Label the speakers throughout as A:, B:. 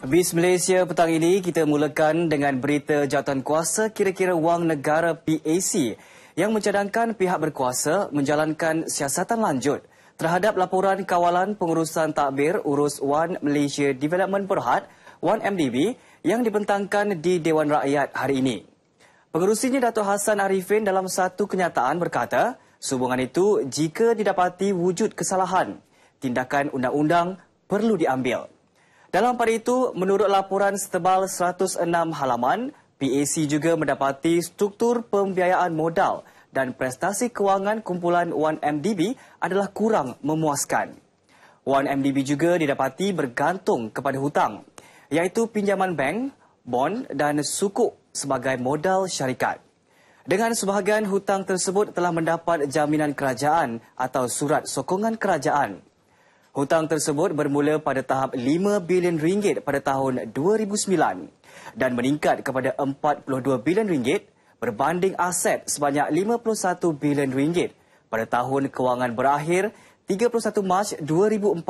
A: Bis Malaysia petang ini kita mulakan dengan berita jawatan kuasa kira-kira wang negara PAC yang mencadangkan pihak berkuasa menjalankan siasatan lanjut terhadap laporan kawalan pengurusan takbir urus One Malaysia Development Berhad, One MDB yang dibentangkan di Dewan Rakyat hari ini. Pengurusinya Datuk Hassan Arifin dalam satu kenyataan berkata, sehubungan itu jika didapati wujud kesalahan, tindakan undang-undang perlu diambil. Dalam pada itu, menurut laporan setebal 106 halaman, PAC juga mendapati struktur pembiayaan modal dan prestasi kewangan kumpulan 1MDB adalah kurang memuaskan. 1MDB juga didapati bergantung kepada hutang, iaitu pinjaman bank, bond dan suku sebagai modal syarikat. Dengan sebahagian hutang tersebut telah mendapat jaminan kerajaan atau surat sokongan kerajaan. Hutang tersebut bermula pada tahap 5 bilion ringgit pada tahun 2009 dan meningkat kepada 42 bilion ringgit berbanding aset sebanyak 51 bilion ringgit pada tahun kewangan berakhir 31 Mac 2014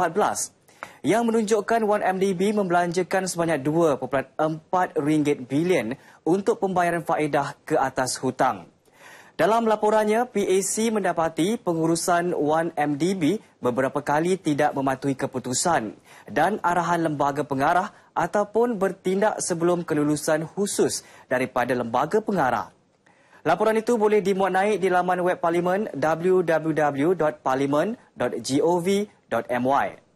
A: yang menunjukkan 1MDB membelanjakan sebanyak 2.4 ringgit bilion untuk pembayaran faedah ke atas hutang. Dalam laporannya, PAC mendapati pengurusan 1MDB beberapa kali tidak mematuhi keputusan dan arahan lembaga pengarah ataupun bertindak sebelum kelulusan khusus daripada lembaga pengarah. Laporan itu boleh dimuat naik di laman web parlimen www.parlimen.gov.my.